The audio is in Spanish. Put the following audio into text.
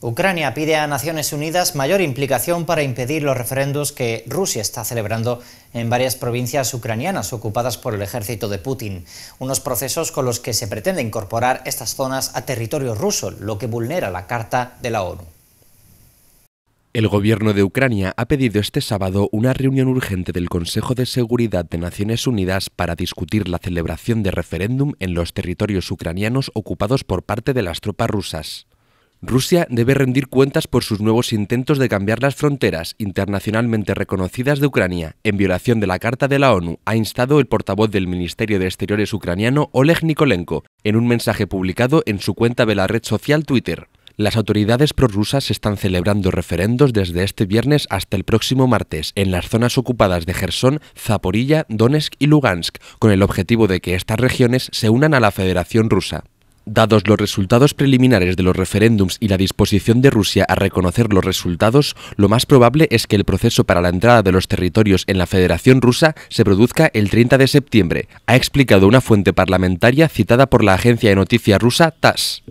Ucrania pide a Naciones Unidas mayor implicación para impedir los referendos que Rusia está celebrando en varias provincias ucranianas ocupadas por el ejército de Putin, unos procesos con los que se pretende incorporar estas zonas a territorio ruso, lo que vulnera la Carta de la ONU. El gobierno de Ucrania ha pedido este sábado una reunión urgente del Consejo de Seguridad de Naciones Unidas para discutir la celebración de referéndum en los territorios ucranianos ocupados por parte de las tropas rusas. Rusia debe rendir cuentas por sus nuevos intentos de cambiar las fronteras internacionalmente reconocidas de Ucrania, en violación de la Carta de la ONU, ha instado el portavoz del Ministerio de Exteriores ucraniano Oleg Nikolenko en un mensaje publicado en su cuenta de la red social Twitter. Las autoridades prorrusas están celebrando referendos desde este viernes hasta el próximo martes en las zonas ocupadas de Gerson, Zaporilla, Donetsk y Lugansk, con el objetivo de que estas regiones se unan a la Federación Rusa. Dados los resultados preliminares de los referéndums y la disposición de Rusia a reconocer los resultados, lo más probable es que el proceso para la entrada de los territorios en la Federación Rusa se produzca el 30 de septiembre, ha explicado una fuente parlamentaria citada por la agencia de noticias rusa TASS.